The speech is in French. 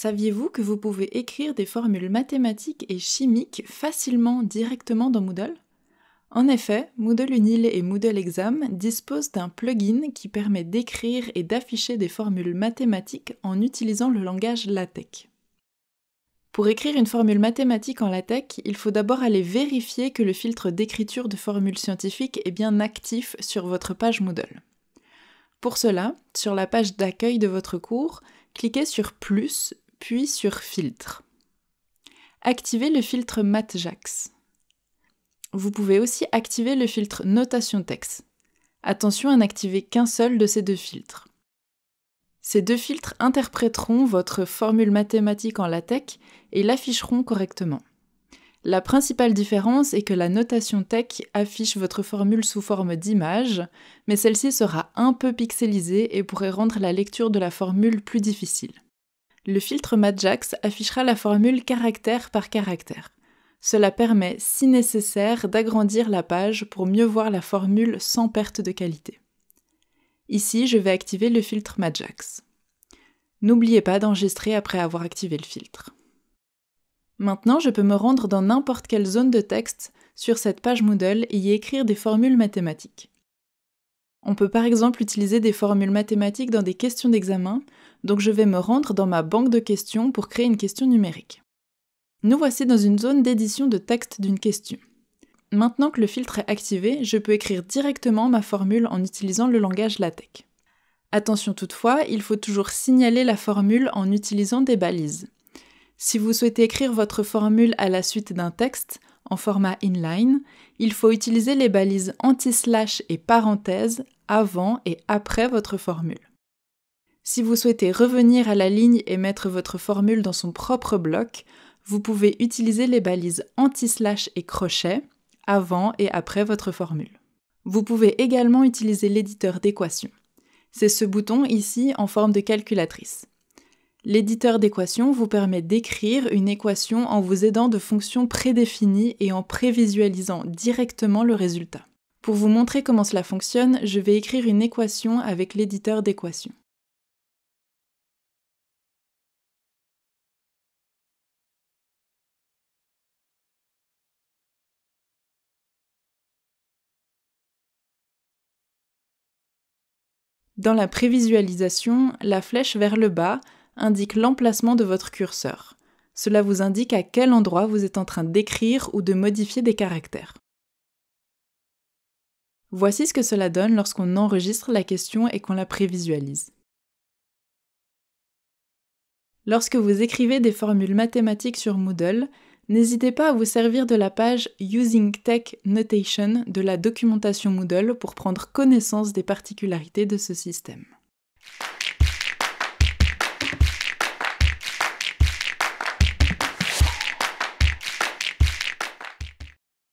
Saviez-vous que vous pouvez écrire des formules mathématiques et chimiques facilement directement dans Moodle En effet, Moodle Unil et Moodle Exam disposent d'un plugin qui permet d'écrire et d'afficher des formules mathématiques en utilisant le langage LaTeX. Pour écrire une formule mathématique en LaTeX, il faut d'abord aller vérifier que le filtre d'écriture de formules scientifiques est bien actif sur votre page Moodle. Pour cela, sur la page d'accueil de votre cours, cliquez sur Plus, puis sur Filtre. Activez le filtre MatJax. Vous pouvez aussi activer le filtre Notation Tex. Attention à n'activer qu'un seul de ces deux filtres. Ces deux filtres interpréteront votre formule mathématique en LaTeX et l'afficheront correctement. La principale différence est que la notation tech affiche votre formule sous forme d'image, mais celle-ci sera un peu pixelisée et pourrait rendre la lecture de la formule plus difficile le filtre Madjax affichera la formule caractère par caractère. Cela permet, si nécessaire, d'agrandir la page pour mieux voir la formule sans perte de qualité. Ici, je vais activer le filtre Madjax. N'oubliez pas d'enregistrer après avoir activé le filtre. Maintenant, je peux me rendre dans n'importe quelle zone de texte sur cette page Moodle et y écrire des formules mathématiques. On peut par exemple utiliser des formules mathématiques dans des questions d'examen, donc je vais me rendre dans ma banque de questions pour créer une question numérique. Nous voici dans une zone d'édition de texte d'une question. Maintenant que le filtre est activé, je peux écrire directement ma formule en utilisant le langage LaTeX. Attention toutefois, il faut toujours signaler la formule en utilisant des balises. Si vous souhaitez écrire votre formule à la suite d'un texte, en format inline, il faut utiliser les balises anti-slash et parenthèse avant et après votre formule. Si vous souhaitez revenir à la ligne et mettre votre formule dans son propre bloc, vous pouvez utiliser les balises anti-slash et crochet avant et après votre formule. Vous pouvez également utiliser l'éditeur d'équation. C'est ce bouton ici en forme de calculatrice. L'éditeur d'équations vous permet d'écrire une équation en vous aidant de fonctions prédéfinies et en prévisualisant directement le résultat. Pour vous montrer comment cela fonctionne, je vais écrire une équation avec l'éditeur d'équations. Dans la prévisualisation, la flèche vers le bas indique l'emplacement de votre curseur. Cela vous indique à quel endroit vous êtes en train d'écrire ou de modifier des caractères. Voici ce que cela donne lorsqu'on enregistre la question et qu'on la prévisualise. Lorsque vous écrivez des formules mathématiques sur Moodle, n'hésitez pas à vous servir de la page Using Tech Notation de la documentation Moodle pour prendre connaissance des particularités de ce système.